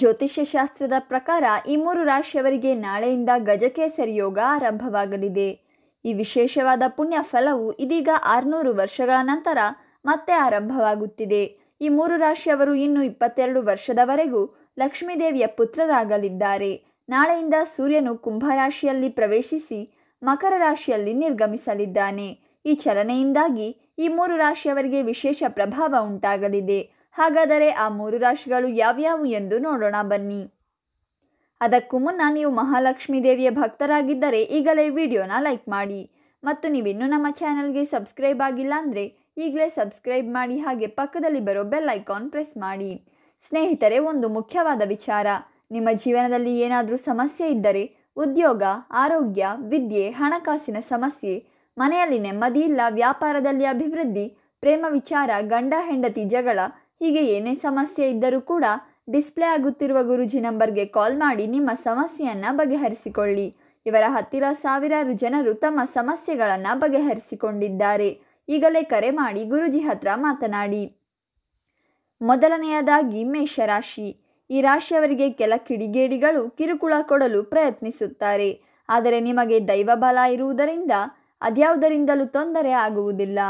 ಜ್ಯೋತಿಷ್ಯ ಶಾಸ್ತ್ರದ ಪ್ರಕಾರ ಈ ಮೂರು ರಾಶಿಯವರಿಗೆ ನಾಳೆಯಿಂದ ಗಜಕೇಸರಿ ಯೋಗ ಆರಂಭವಾಗಲಿದೆ ಈ ವಿಶೇಷವಾದ ಪುಣ್ಯ ಫಲವು ಇದೀಗ ಆರುನೂರು ವರ್ಷಗಳ ನಂತರ ಮತ್ತೆ ಆರಂಭವಾಗುತ್ತಿದೆ ಈ ಮೂರು ರಾಶಿಯವರು ಇನ್ನು ಇಪ್ಪತ್ತೆರಡು ವರ್ಷದವರೆಗೂ ಲಕ್ಷ್ಮೀದೇವಿಯ ಪುತ್ರರಾಗಲಿದ್ದಾರೆ ನಾಳೆಯಿಂದ ಸೂರ್ಯನು ಕುಂಭರಾಶಿಯಲ್ಲಿ ಪ್ರವೇಶಿಸಿ ಮಕರ ರಾಶಿಯಲ್ಲಿ ನಿರ್ಗಮಿಸಲಿದ್ದಾನೆ ಈ ಚಲನೆಯಿಂದಾಗಿ ಈ ಮೂರು ರಾಶಿಯವರಿಗೆ ವಿಶೇಷ ಪ್ರಭಾವ ಉಂಟಾಗಲಿದೆ ಹಾಗಾದರೆ ಆ ಮೂರು ರಾಶಿಗಳು ಯಾವ್ಯಾವು ಎಂದು ನೋಡೋಣ ಬನ್ನಿ ಅದಕ್ಕೂ ಮುನ್ನ ನೀವು ಮಹಾಲಕ್ಷ್ಮೀ ದೇವಿಯ ಭಕ್ತರಾಗಿದ್ದರೆ ಈಗಲೇ ವಿಡಿಯೋನ ಲೈಕ್ ಮಾಡಿ ಮತ್ತು ನೀವಿನ್ನೂ ನಮ್ಮ ಚಾನೆಲ್ಗೆ ಸಬ್ಸ್ಕ್ರೈಬ್ ಆಗಿಲ್ಲ ಅಂದರೆ ಈಗಲೇ ಸಬ್ಸ್ಕ್ರೈಬ್ ಮಾಡಿ ಹಾಗೆ ಪಕ್ಕದಲ್ಲಿ ಬರೋ ಬೆಲ್ ಐಕಾನ್ ಪ್ರೆಸ್ ಮಾಡಿ ಸ್ನೇಹಿತರೆ ಒಂದು ಮುಖ್ಯವಾದ ವಿಚಾರ ನಿಮ್ಮ ಜೀವನದಲ್ಲಿ ಏನಾದರೂ ಸಮಸ್ಯೆ ಇದ್ದರೆ ಉದ್ಯೋಗ ಆರೋಗ್ಯ ವಿದ್ಯೆ ಹಣಕಾಸಿನ ಸಮಸ್ಯೆ ಮನೆಯಲ್ಲಿ ನೆಮ್ಮದಿ ಇಲ್ಲ ವ್ಯಾಪಾರದಲ್ಲಿ ಅಭಿವೃದ್ಧಿ ಪ್ರೇಮ ವಿಚಾರ ಗಂಡ ಹೆಂಡತಿ ಜಗಳ ಹೀಗೆ ಏನೇ ಸಮಸ್ಯೆ ಇದ್ದರೂ ಕೂಡ ಡಿಸ್ಪ್ಲೇ ಆಗುತ್ತಿರುವ ಗುರುಜಿ ನಂಬರ್ಗೆ ಕಾಲ್ ಮಾಡಿ ನಿಮ್ಮ ಸಮಸ್ಯೆಯನ್ನು ಬಗೆಹರಿಸಿಕೊಳ್ಳಿ ಇವರ ಹತ್ತಿರ ಸಾವಿರಾರು ಜನರು ತಮ್ಮ ಸಮಸ್ಯೆಗಳನ್ನು ಬಗೆಹರಿಸಿಕೊಂಡಿದ್ದಾರೆ ಈಗಲೇ ಕರೆ ಮಾಡಿ ಗುರುಜಿ ಹತ್ರ ಮಾತನಾಡಿ ಮೊದಲನೆಯದಾಗಿ ಮೇಷರಾಶಿ ಈ ರಾಶಿಯವರಿಗೆ ಕೆಲ ಕಿಡಿಗೇಡಿಗಳು ಕಿರುಕುಳ ಕೊಡಲು ಪ್ರಯತ್ನಿಸುತ್ತಾರೆ ಆದರೆ ನಿಮಗೆ ದೈವ ಬಲ ಇರುವುದರಿಂದ ಅದ್ಯಾವುದರಿಂದಲೂ ತೊಂದರೆ ಆಗುವುದಿಲ್ಲ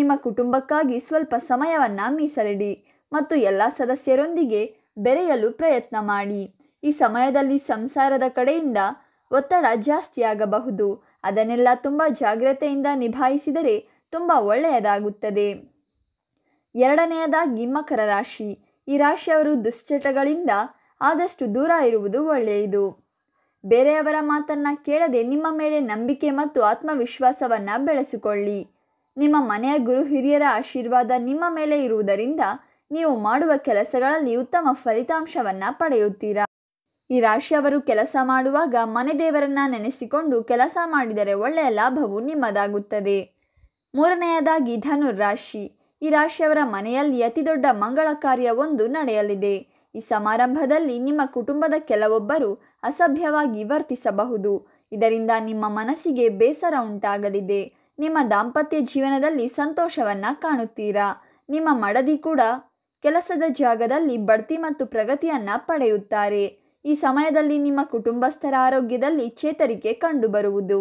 ನಿಮ್ಮ ಕುಟುಂಬಕ್ಕಾಗಿ ಸ್ವಲ್ಪ ಸಮಯವನ್ನು ಮೀಸಲಿಡಿ ಮತ್ತು ಎಲ್ಲ ಸದಸ್ಯರೊಂದಿಗೆ ಬೆರೆಯಲು ಪ್ರಯತ್ನ ಮಾಡಿ ಈ ಸಮಯದಲ್ಲಿ ಸಂಸಾರದ ಕಡೆಯಿಂದ ಒತ್ತಡ ಜಾಸ್ತಿಯಾಗಬಹುದು ಅದನ್ನೆಲ್ಲ ತುಂಬ ಜಾಗ್ರತೆಯಿಂದ ನಿಭಾಯಿಸಿದರೆ ತುಂಬ ಒಳ್ಳೆಯದಾಗುತ್ತದೆ ಎರಡನೆಯದಾಗಿ ಮಕರ ರಾಶಿ ಈ ರಾಶಿಯವರು ದುಶ್ಚಟಗಳಿಂದ ಆದಷ್ಟು ದೂರ ಇರುವುದು ಒಳ್ಳೆಯದು ಬೇರೆಯವರ ಮಾತನ್ನು ಕೇಳದೆ ನಿಮ್ಮ ಮೇಲೆ ನಂಬಿಕೆ ಮತ್ತು ಆತ್ಮವಿಶ್ವಾಸವನ್ನು ಬೆಳೆಸಿಕೊಳ್ಳಿ ನಿಮ್ಮ ಮನೆಯ ಗುರು ಹಿರಿಯರ ಆಶೀರ್ವಾದ ನಿಮ್ಮ ಮೇಲೆ ಇರುವುದರಿಂದ ನೀವು ಮಾಡುವ ಕೆಲಸಗಳಲ್ಲಿ ಉತ್ತಮ ಫಲಿತಾಂಶವನ್ನು ಪಡೆಯುತ್ತೀರಾ ಈ ರಾಶಿಯವರು ಕೆಲಸ ಮಾಡುವಾಗ ಮನೆ ದೇವರನ್ನ ನೆನೆಸಿಕೊಂಡು ಕೆಲಸ ಮಾಡಿದರೆ ಒಳ್ಳೆಯ ಲಾಭವು ನಿಮ್ಮದಾಗುತ್ತದೆ ಮೂರನೆಯದಾಗಿ ರಾಶಿ ಈ ರಾಶಿಯವರ ಮನೆಯಲ್ಲಿ ಅತಿದೊಡ್ಡ ಮಂಗಳ ಕಾರ್ಯವೊಂದು ನಡೆಯಲಿದೆ ಈ ಸಮಾರಂಭದಲ್ಲಿ ನಿಮ್ಮ ಕುಟುಂಬದ ಕೆಲವೊಬ್ಬರು ಅಸಭ್ಯವಾಗಿ ವರ್ತಿಸಬಹುದು ಇದರಿಂದ ನಿಮ್ಮ ಮನಸ್ಸಿಗೆ ಬೇಸರ ಉಂಟಾಗಲಿದೆ ನಿಮ್ಮ ದಾಂಪತ್ಯ ಜೀವನದಲ್ಲಿ ಸಂತೋಷವನ್ನು ಕಾಣುತ್ತೀರಾ ನಿಮ್ಮ ಮಡದಿ ಕೂಡ ಕೆಲಸದ ಜಾಗದಲ್ಲಿ ಬಡ್ತಿ ಮತ್ತು ಪ್ರಗತಿಯನ್ನು ಪಡೆಯುತ್ತಾರೆ ಈ ಸಮಯದಲ್ಲಿ ನಿಮ್ಮ ಕುಟುಂಬಸ್ಥರ ಆರೋಗ್ಯದಲ್ಲಿ ಚೇತರಿಕೆ ಕಂಡುಬರುವುದು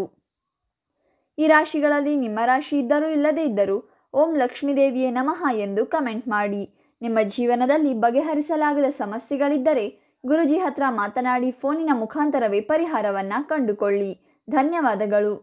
ಈ ರಾಶಿಗಳಲ್ಲಿ ನಿಮ್ಮ ರಾಶಿ ಇದ್ದರೂ ಇಲ್ಲದೇ ಇದ್ದರೂ ಓಂ ಲಕ್ಷ್ಮೀದೇವಿಯೇ ನಮಃ ಎಂದು ಕಮೆಂಟ್ ಮಾಡಿ ನಿಮ್ಮ ಜೀವನದಲ್ಲಿ ಬಗೆಹರಿಸಲಾಗದ ಸಮಸ್ಯೆಗಳಿದ್ದರೆ ಗುರುಜಿ ಹತ್ರ ಮಾತನಾಡಿ ಫೋನಿನ ಮುಖಾಂತರವೇ ಪರಿಹಾರವನ್ನು ಕಂಡುಕೊಳ್ಳಿ ಧನ್ಯವಾದಗಳು